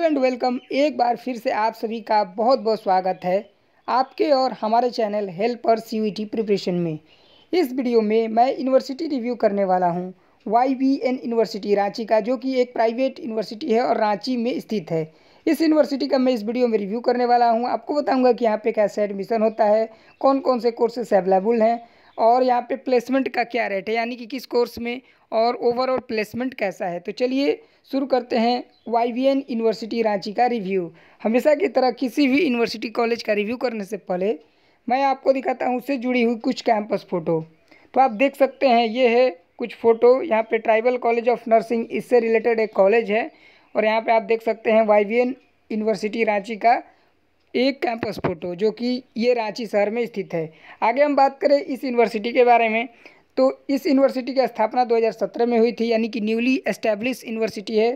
hello and welcome एक बार फिर से आप सभी का बहुत बहुत स्वागत है आपके और हमारे channel helper C U e preparation में इस वीडियो में मैं यूनिवर्सिटी रिव्यू करने वाला हूं Y B N university Ranchi का जो कि एक प्राइवेट यूनिवर्सिटी है और रांची में स्थित है इस यूनिवर्सिटी का मैं इस वीडियो में रिव्यू करने वाला हूँ आपको बताऊँगा कि यहाँ पर कैसे एडमिशन होता है कौन कौन से कोर्सेस अवेलेबल हैं और यहाँ पे प्लेसमेंट का क्या रेट है यानी कि किस कोर्स में और ओवरऑल प्लेसमेंट कैसा है तो चलिए शुरू करते हैं Y V N university Ranchi का रिव्यू हमेशा की तरह किसी भी यूनिवर्सिटी कॉलेज का रिव्यू करने से पहले मैं आपको दिखाता हूँ उससे जुड़ी हुई कुछ कैंपस फ़ोटो तो आप देख सकते हैं ये है कुछ फ़ोटो यहाँ पर ट्राइबल कॉलेज ऑफ नर्सिंग इससे रिलेटेड एक कॉलेज है और यहाँ पर आप देख सकते हैं Y V N university Ranchi का एक कैंपस फोटो जो कि ये रांची शहर में स्थित है आगे हम बात करें इस यूनिवर्सिटी के बारे में तो इस यूनिवर्सिटी की स्थापना 2017 में हुई थी यानी कि न्यूली एस्टेब्लिश यूनिवर्सिटी है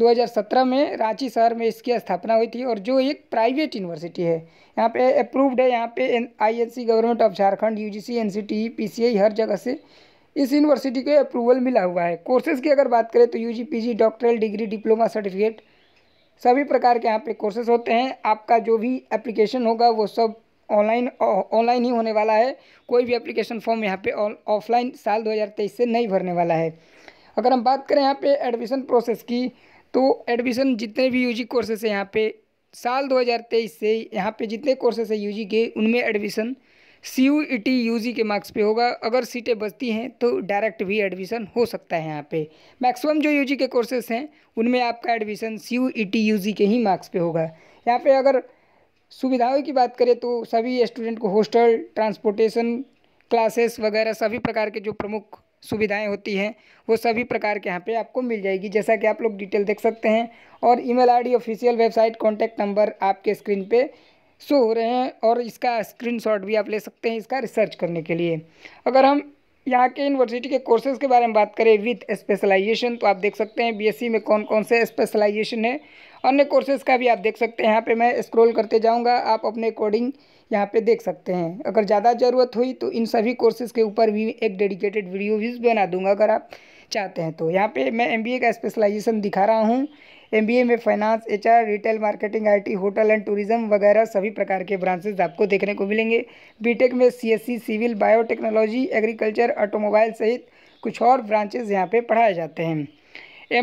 2017 में रांची शहर में इसकी स्थापना हुई थी और जो एक प्राइवेट यूनिवर्सिटी है यहाँ पे अप्रूव्ड है यहाँ पे INC government of Jharkhand UGC NCTE PCI हर जगह से इस यूनिवर्सिटी को अप्रूवल मिला हुआ है कोर्सेज़ की अगर बात करें तो U G doctoral degree diploma certificate सभी प्रकार के यहाँ पे कोर्सेज होते हैं आपका जो भी एप्लीकेशन होगा वो सब ऑनलाइन ऑनलाइन ही होने वाला है कोई भी एप्लीकेशन फॉर्म यहाँ पे ऑफलाइन साल 2023 से नहीं भरने वाला है अगर हम बात करें यहाँ पे एडमिशन प्रोसेस की तो एडमिशन जितने भी यूजी कोर्सेज है यहाँ पे साल 2023 से यहाँ पे जितने कोर्सेज है यूजी के उनमें admission C U E T U G के मार्क्स पे होगा अगर सीटें बचती हैं तो डायरेक्ट भी एडमिशन हो सकता है यहाँ पे मैक्सिमम जो यू जी के कोर्सेस हैं उनमें आपका admission C U E T U G के ही मार्क्स पे होगा यहाँ पे अगर सुविधाओं की बात करें तो सभी स्टूडेंट को हॉस्टल ट्रांसपोर्टेशन क्लासेस वगैरह सभी प्रकार के जो प्रमुख सुविधाएं होती हैं वो सभी प्रकार के यहाँ पे आपको मिल जाएगी जैसा कि आप लोग डिटेल देख सकते हैं और email ID official website contact number आपके स्क्रीन पे शो हो रहे हैं और इसका स्क्रीनशॉट भी आप ले सकते हैं इसका रिसर्च करने के लिए अगर हम यहाँ के यूनिवर्सिटी के कोर्सेज़ के बारे में बात करें विथ स्पेशलाइजेशन तो आप देख सकते हैं बीएससी में कौन कौन से स्पेशलाइजेशन है अन्य कोर्सेज़ का भी आप देख सकते हैं यहाँ पे मैं स्क्रॉल करते जाऊँगा आप अपने अकॉर्डिंग यहाँ पे देख सकते हैं अगर ज़्यादा ज़रूरत हुई तो इन सभी कोर्सेज़ के ऊपर भी एक डेडिकेटेड वीडियो भी बना दूँगा अगर आप चाहते हैं तो यहाँ पर मैं एम का स्पेशलाइजेशन दिखा रहा हूँ ए में finance or retail marketing T hotel and tourism वगैरह सभी प्रकार के ब्रांचेज आपको देखने को मिलेंगे टेक में C civil biotechnology agriculture automobile सहित कुछ और ब्रांचेज यहाँ पर पढ़ाए जाते हैं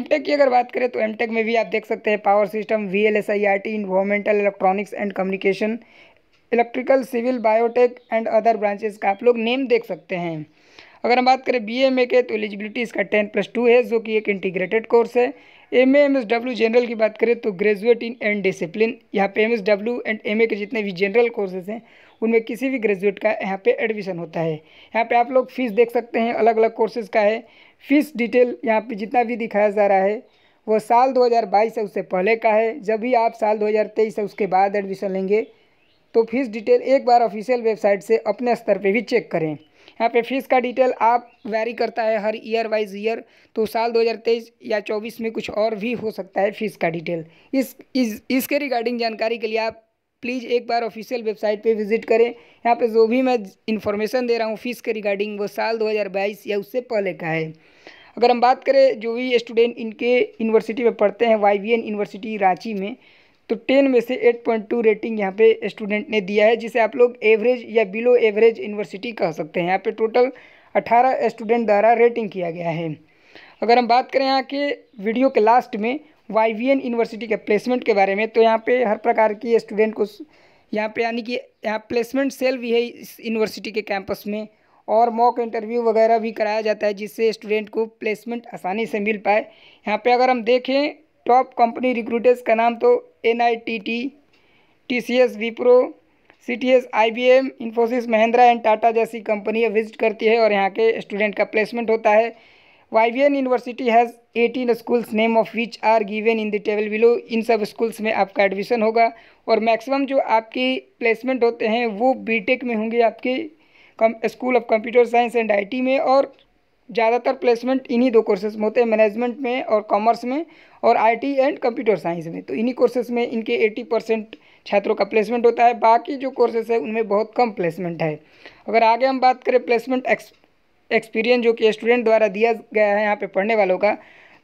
टेक की अगर बात करें तो टेक में भी आप देख सकते हैं power system V L S I R T environmental electronics and communication electrical civil biotech and other branches का आप लोग नेम देख सकते हैं अगर हम बात करें बी ए के तो एलिजिबिलिटी इसका टेन प्लस टू है जो कि एक इंटीग्रेटेड कोर्स है M M S W general की बात करें तो ग्रेजुएट इन एंड डिसिप्लिन यहाँ पे M S W and M A के जितने भी जनरल कोर्सेज हैं उनमें किसी भी ग्रेजुएट का यहाँ पे एडमिशन होता है यहाँ पे आप लोग फीस देख सकते हैं अलग अलग कोर्सेज का है फीस डिटेल यहाँ पे जितना भी दिखाया जा रहा है वो साल 2022 से उससे पहले का है जब भी आप साल 2023 से उसके बाद एडमिशन लेंगे तो फीस डिटेल एक बार ऑफिशियल वेबसाइट से अपने स्तर पर भी चेक करें यहाँ पे फीस का डिटेल आप वैरी करता है हर ईयर वाइज ईयर तो साल 2023 या 24 में कुछ और भी हो सकता है फीस का डिटेल इस इस इसके रिगार्डिंग जानकारी के लिए आप प्लीज़ एक बार ऑफिशियल वेबसाइट पे विजिट करें यहाँ पे जो भी मैं इन्फॉर्मेशन दे रहा हूँ फीस के रिगार्डिंग वो साल 2022 या उससे पहले का है अगर हम बात करें जो भी स्टूडेंट इनके यूनिवर्सिटी में पढ़ते हैं वाई यूनिवर्सिटी रांची में तो टेन में से एट पॉइंट टू रेटिंग यहाँ पे स्टूडेंट ने दिया है जिसे आप लोग एवरेज या बिलो एवरेज यूनिवर्सिटी कह सकते हैं यहाँ पे टोटल अठारह स्टूडेंट द्वारा रेटिंग किया गया है अगर हम बात करें यहाँ के वीडियो के लास्ट में वाई यूनिवर्सिटी के प्लेसमेंट के बारे में तो यहाँ पर हर प्रकार की स्टूडेंट को यहाँ पर यानी कि यहाँ प्लेसमेंट सेल भी है इस यूनिवर्सिटी के कैंपस में और मॉक इंटरव्यू वगैरह भी कराया जाता है जिससे स्टूडेंट को प्लेसमेंट आसानी से मिल पाए यहाँ पे अगर हम देखें टॉप कंपनी रिक्रूटर्स का नाम तो N I T T T C S Wipro C T S I B M Infosys Mahindra and Tata जैसी कंपनियाँ विजिट करती है और यहाँ के स्टूडेंट का प्लेसमेंट होता है an university has eighteen schools name of which are given in the table below इन सब स्कूल्स में आपका एडमिशन होगा और मैक्सिमम जो आपकी प्लेसमेंट होते हैं वो बी टेक में होंगे आपके school of computer science and I T में और ज़्यादातर प्लेसमेंट इन्हीं दो कोर्सेज में होते हैं मैनेजमेंट में और कॉमर्स में और आईटी एंड कंप्यूटर साइंस में तो इन्हीं कोर्सेज में इनके 80 परसेंट छात्रों का प्लेसमेंट होता है बाकी जो कोर्सेज है उनमें बहुत कम प्लेसमेंट है अगर आगे हम बात करें प्लेसमेंट एक्सपीरियंस जो कि स्टूडेंट द्वारा दिया गया है यहाँ पर पढ़ने वालों का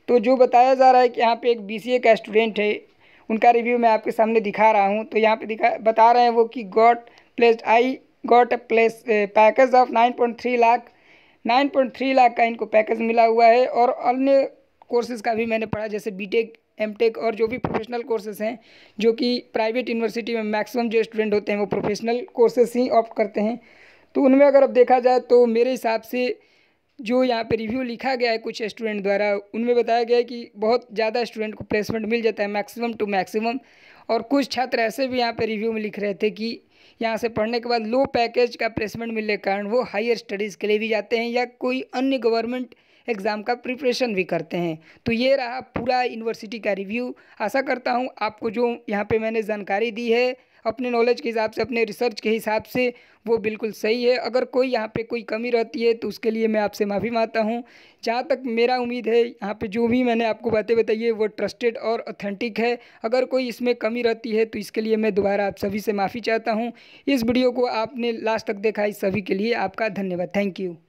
तो जो बताया जा रहा है कि यहाँ पर एक बी का स्टूडेंट है उनका रिव्यू मैं आपके सामने दिखा रहा हूँ तो यहाँ पर दिखा बता रहे हैं वो कि got place I got place package of nine point three lakh nine point three lakh का इनको पैकेज मिला हुआ है और अन्य कोर्सेज़ का भी मैंने पढ़ा जैसे बीटेक एमटेक और जो भी प्रोफेशनल कोर्सेज हैं जो कि प्राइवेट यूनिवर्सिटी में मैक्सिमम जो स्टूडेंट होते हैं वो प्रोफेशनल कोर्सेज ही ऑप्ट करते हैं तो उनमें अगर अब देखा जाए तो मेरे हिसाब से जो यहाँ पे रिव्यू लिखा गया है कुछ स्टूडेंट द्वारा उनमें बताया गया है कि बहुत ज़्यादा स्टूडेंट को प्लेसमेंट मिल जाता है मैक्सिमम टू मैक्सिमम और कुछ छात्र ऐसे भी यहाँ पे रिव्यू में लिख रहे थे कि यहाँ से पढ़ने के बाद लो पैकेज का प्लेसमेंट मिलने के कारण वो हायर स्टडीज़ के लिए भी जाते हैं या कोई अन्य गवर्नमेंट एग्ज़ाम का प्रिपरेशन भी करते हैं तो ये रहा पूरा यूनिवर्सिटी का रिव्यू आशा करता हूँ आपको जो यहाँ पे मैंने जानकारी दी है अपने नॉलेज के हिसाब से अपने रिसर्च के हिसाब से वो बिल्कुल सही है अगर कोई यहाँ पे कोई कमी रहती है तो उसके लिए मैं आपसे माफ़ी मांगता हूँ जहाँ तक मेरा उम्मीद है यहाँ पे जो भी मैंने आपको बातें बताई है वो ट्रस्टेड और ऑथेंटिक है अगर कोई इसमें कमी रहती है तो इसके लिए मैं दोबारा आप सभी से माफ़ी चाहता हूँ इस वीडियो को आपने लास्ट तक देखा इस सभी के लिए आपका धन्यवाद थैंक यू